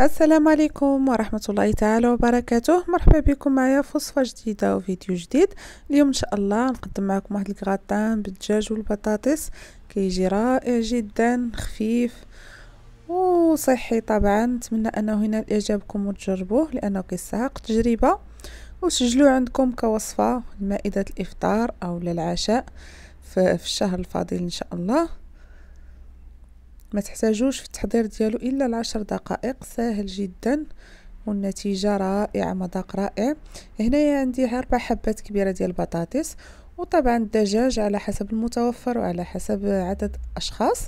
السلام عليكم ورحمة الله تعالى وبركاته مرحبا بكم معايا في وصفة جديدة وفيديو جديد اليوم ان شاء الله نقدم معكم واحد الكغاتان بالدجاج والبطاطس كيجي رائع جدا خفيف وصحي طبعا نتمنى انه هنا اعجابكم وتجربوه لانه كيستحق تجربة وسجلوه عندكم كوصفة لمائدة الافطار او للعشاء في الشهر الفاضل ان شاء الله ما تحتاجوش في التحضير ديالو الا العشر دقائق ساهل جدا والنتيجه رائعه مذاق رائع هنايا عندي اربع حبات كبيره ديال البطاطس وطبعا الدجاج على حسب المتوفر وعلى حسب عدد الاشخاص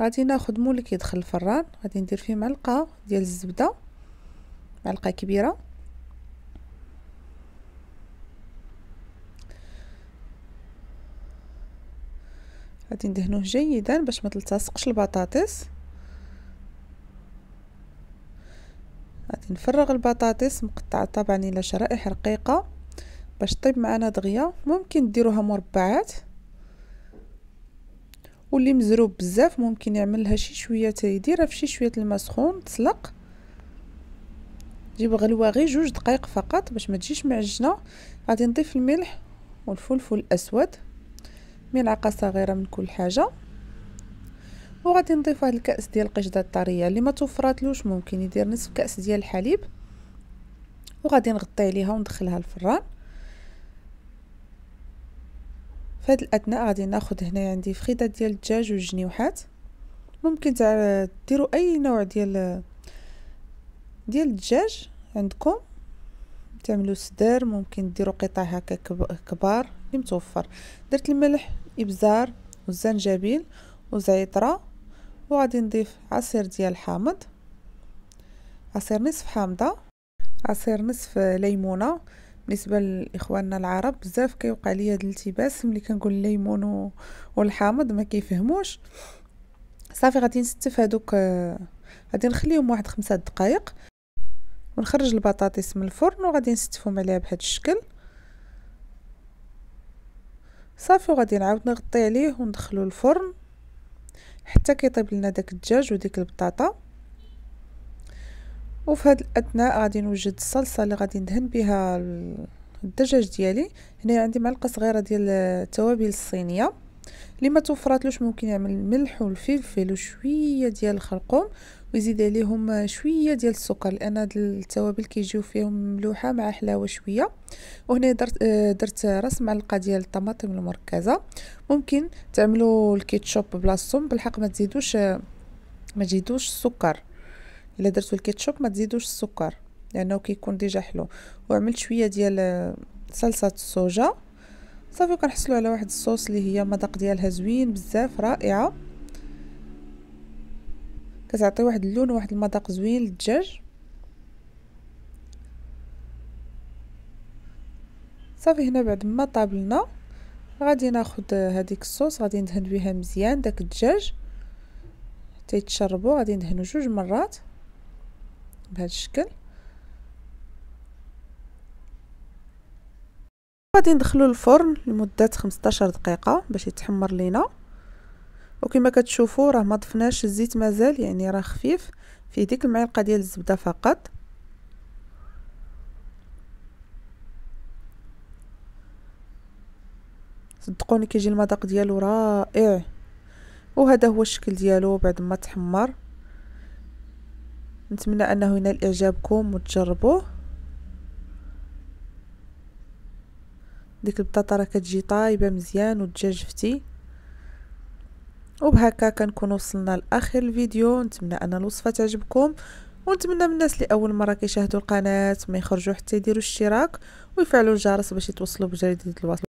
غادي ناخذ مول كيدخل الفران غادي ندير فيه معلقه ديال الزبده معلقه كبيره غادي ندهنوه جيدا باش ما تلتصقش البطاطس غادي نفرغ البطاطس مقطعه طبعا الى شرائح رقيقه باش طيب معنا دغيا ممكن ديروها مربعات واللي مزروب بزاف ممكن يعملها لها شي شويه تيديرها في شي شويه الماء سخون تسلق جيب غلوه غير جوج دقائق فقط باش ما تجيش معجنه غادي نضيف الملح والفلفل الاسود ملعقه صغيره من كل حاجه وغادي نضيف واحد الكاس ديال القشده الطريه اللي ما توفراتلوش ممكن يدير نصف كاس ديال الحليب وغادي نغطي عليها وندخلها الفران فهاد الاثناء غادي ناخذ هنا عندي فخيده ديال الدجاج والجنيوحات ممكن ديروا اي نوع ديال ديال الدجاج عندكم تعملوا صدر ممكن ديروا قطع هكا كبار اللي متوفر درت الملح ابزار والزنجبيل وزعتره وغادي نضيف عصير ديال الحامض عصير نصف حامضه عصير نصف ليمونه بالنسبه لاخواننا العرب بزاف كيوقع لي هذا الالتباس ملي كنقول الليمون والحامض ما كيفهموش صافي غادي نستف هادوك غادي نخليهم واحد خمسة دقائق ونخرج البطاطس من الفرن وغادي نستفهم عليها بهذا الشكل صافي وغادي نعاود نغطي عليه وندخلو الفرن حتى كيطيب لنا داك الدجاج وديك البطاطا وفي هاد الاثناء غادي نوجد الصلصه اللي غادي ندهن بها الدجاج ديالي هنا عندي معلقه صغيره ديال التوابل الصينيه اللي ما توفراتلوش ممكن يعمل الملح والفلفل وشويه ديال الخرقوم ويزيد عليهم شويه ديال السكر لان هاد التوابل كيجيو فيهم ملوحه مع حلاوه شويه وهنا درت آه، درت راس معلقه ديال الطماطم المركزه ممكن تعملوا الكيتشوب بلاصتهم بالحق ما تزيدوش آه، ما تزيدوش السكر الا درتو الكيتشوب ما تزيدوش السكر لانه كيكون ديجا حلو وعملت شويه ديال آه، صلصه الصوجه صافي وكنحصلوا على واحد الصوص اللي هي المذاق ديالها زوين بزاف رائعه كتعطي واحد اللون وواحد المذاق زوين للدجاج صافي هنا بعد ما طابلنا غادي ناخد هذيك الصوص غادي ندهن بها مزيان داك الدجاج حتى يتشربوا غادي ندهنو جوج مرات بهذا الشكل غادي ندخلو الفرن لمده 15 دقيقه باش يتحمر لينا وكما كتشوفوا راه ما ضفناش الزيت مازال يعني راه خفيف فيه ديك المعلقه ديال الزبده فقط صدقوني كيجي المذاق ديالو رائع وهذا هو الشكل ديالو بعد ما تحمر نتمنى انه ينال اعجابكم وتجربوه ديك البطاطا راه كتجي طايبه مزيان والدجاج جفتي وبهكا كنكون وصلنا لاخر الفيديو نتمنى ان الوصفه تعجبكم ونتمنى من الناس اللي اول مره كيشاهدوا القناه ما يخرجوا حتى يديروا اشتراك ويفعلوا الجرس باش يتوصلوا بجديد الوصفه